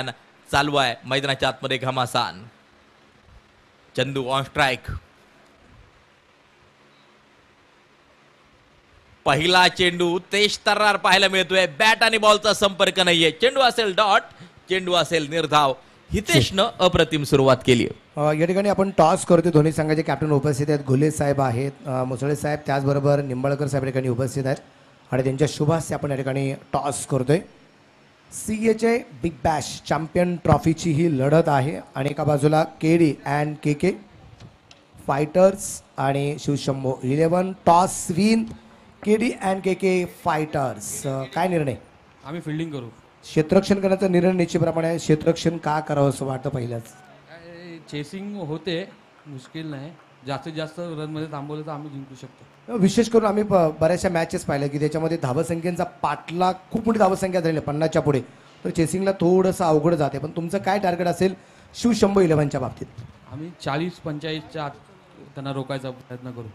चालू आहे मैदानाच्या आतमध्ये घमासान चंदू ऑन स्ट्राईक पहिला चेंडू तेज तर्रार पाहायला मिळतोय बॅट आणि बॉलचा संपर्क नाहीये चेंडू असेल डॉट चेंडू असेल निर्धाव हितेशनं अप्रतिम सुरुवात केली या ठिकाणी आपण टॉस करतो धोनी संघाचे कॅप्टन उपस्थित आहेत घुले साहेब आहेत मुसळे साहेब त्याचबरोबर निंबाळकर साहेब या ठिकाणी उपस्थित आहेत आणि त्यांच्या शुभास्य आपण या ठिकाणी टॉस करतोय C H A big bash champion ट्रॉफीची ही लढत आहे आणि एका बाजूला KD and K K fighters आणि Shivshambhu eleven toss win KD and K K fighters काय निर्णय आम्ही फिल्डिंग करू क्षेत्ररक्षण करण्याचा निर्णय निश्चितप्रमाणे क्षेत्ररक्षण का करावं असं वाटतं पहिल्याच चेसिंग होते मुश्किल नाही जास्तीत जास्त रनमध्ये थांबवलं तर आम्ही जिंकू शकतो विशेष करून आम्ही बऱ्याचशा मॅचेस पाहिल्या की त्याच्यामध्ये धावसंख्येचा पाटला खूप मोठी धावसंख्या झाली आहे पन्नासच्या पुढे तर चेसिंगला थोडंसं अवघड जाते पण तुमचं काय टार्गेट असेल शिव शंभर इलेव्हनच्या बाबतीत आम्ही चाळीस पंचाळीसच्या आत त्यांना रोखायचा प्रयत्न करू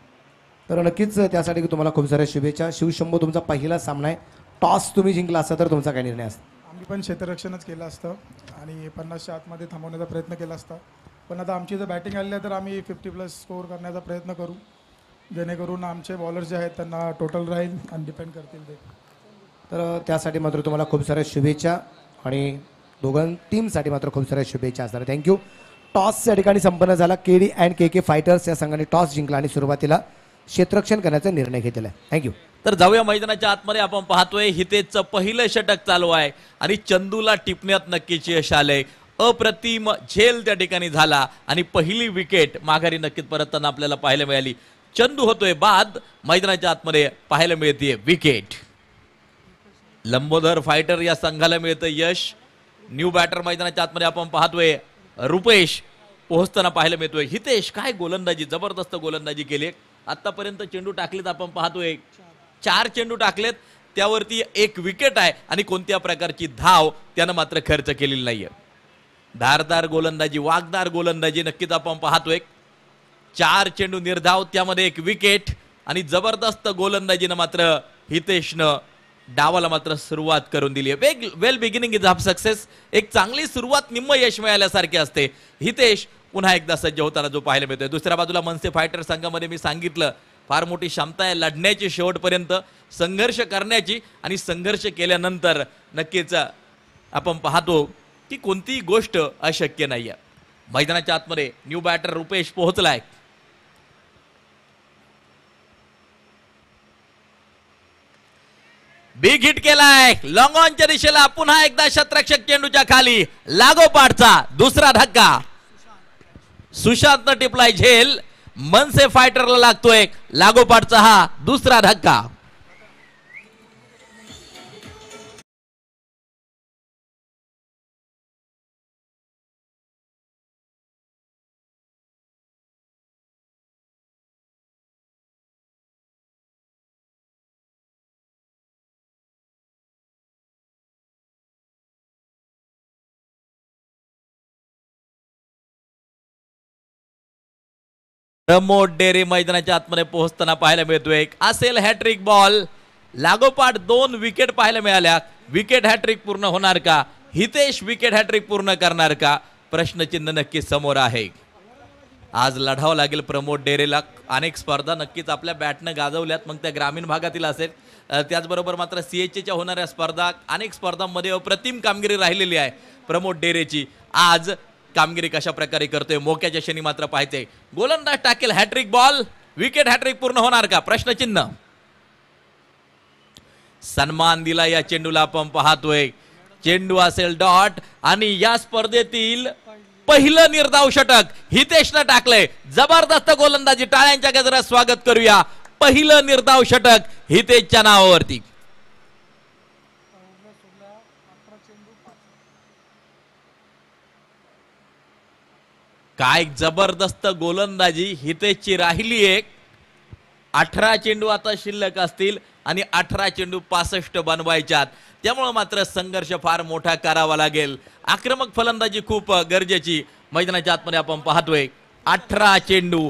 तर नक्कीच त्यासाठी तुम्हाला खूप साऱ्या शुभेच्छा शिवशंभू तुमचा पहिला सामना आहे टॉस तुम्ही जिंकला असता तर तुमचा काय निर्णय असतो आम्ही पण क्षेत्ररक्षणच केलं असतं आणि पन्नासच्या आतमध्ये थांबवण्याचा प्रयत्न केला असता पण आता आमची जर बॅटिंग आली आहे तर आम्ही फिफ्टी प्लस स्कोअर करण्याचा प्रयत्न करू जेणेकरून आमचे बॉलर्स जे आहेत त्यांना टोटल राहील आणि डिपेंड करतील ते तर त्यासाठी मात्र तुम्हाला खूप साऱ्या शुभेच्छा आणि दोघां टीमसाठी मात्र खूप साऱ्या शुभेच्छा असणार थँक्यू टॉस या ठिकाणी संपन्न झाला K D and K K fighters या संघाने टॉस जिंकला आणि सुरुवातीला क्षेत्ररक्षण करण्याचा निर्णय घेतला थँक्यू तर जाऊया मैदानाच्या आतमध्ये आपण पाहतोय हितेचं पहिलं षटक चालू आहे आणि चंदूला टिपण्यात नक्कीच यश आलंय अप्रतिम झेल त्या ठिकाणी झाला आणि पहिली विकेट माघारी नक्कीच परतताना आपल्याला पाहायला मिळाली चंदू होतोय बाद मैदानाच्या आतमध्ये पाहायला मिळते विकेट लंबोदर फायटर या संघाला मिळतं यश न्यू बॅटर मैदानाच्या आतमध्ये आपण पाहतोय रुपेश पोहोचताना पाहायला मिळतोय हितेश काय गोलंदाजी जबरदस्त गोलंदाजी केली आतापर्यंत चेंडू टाकलेत आपण पाहतोय चार चेंडू टाकलेत त्यावरती एक विकेट आहे आणि कोणत्या प्रकारची धाव त्यानं मात्र खर्च केलेली नाहीये धारदार गोलंदाजी वागदार गोलंदाजी नक्कीच आपण पाहतोय चार चेंडू निर्धाव त्यामध्ये एक विकेट आणि जबरदस्त गोलंदाजीनं मात्र हितेशनं डावाला मात्र सुरुवात करून दिली आहे वेग well beginning is half success एक चांगली सुरुवात निम्म यश मिळाल्यासारखी असते हितेश पुन्हा एकदा सज्ज होताना जो पाहायला मिळतोय दुसऱ्या बाजूला मनसे फायटर संघामध्ये मी सांगितलं फार मोठी क्षमता आहे लढण्याची शेवटपर्यंत संघर्ष करण्याची आणि संघर्ष केल्यानंतर नक्कीच आपण पाहतो की कोणतीही गोष्ट अशक्य नाही आहे मैदानाच्या आतमध्ये न्यू बॅटर रुपेश पोहोचलाय बिग हिट केलाय लॉंगॉनच्या ऑनच्या दिशेला पुन्हा एकदा शतरक्षक चेंडूच्या खाली लागोपाठचा दुसरा धक्का सुशांत टिपलाय झेल मनसे फायटरला लागतोय लागोपाठचा हा दुसरा धक्का प्रमोद डेरे मैदानाच्या आतमध्ये पोहोचताना पाहायला मिळतोय असेल हॅट्रिक बॉल लागोपाठ दोन विकेट पाहायला मिळाल्या विकेट हॅट्रिक पूर्ण होणार का हितेश विकेट हॅट्रिक पूर्ण करणार का प्रश्नचिन्ह नक्की समोर आहे आज लढावं लागेल प्रमोद डेरेला अनेक स्पर्धा नक्कीच आपल्या बॅटनं गाजवल्यात मग त्या ग्रामीण भागातील असेल त्याचबरोबर मात्र सी एच एच्या होणाऱ्या स्पर्धा अनेक स्पर्धांमध्ये अप्रतिम कामगिरी राहिलेली आहे प्रमोद डेरेची आज कामगिरी कशा प्रकारे करतोय मोक्याच्या क्षणी मात्र पाहते गोलंदाज टाकेल हॅट्रिक बॉल विकेट हॅट्रिक पूर्ण होणार का प्रश्नचिन्ह सन्मान दिला या चेंडूला आपण पाहतोय चेंडू असेल डॉट आणि या स्पर्धेतील पहिलं निर्धाव षटक हितेशनं टाकलंय जबरदस्त गोलंदाजी टाळ्यांच्या गजरात स्वागत करूया पहिलं निर्धाव षटक हितेशच्या नावावरती काय जबरदस्त गोलंदाजी हितेची राहिली एक अठरा चेंडू आता शिल्लक असतील आणि अठरा चेंडू पासष्ट बनवायच्यात त्यामुळं मात्र संघर्ष फार मोठा करावा लागेल आक्रमक फलंदाजी खूप गरजेची मैदानाच्या आतमध्ये आपण पाहतोय अठरा चेंडू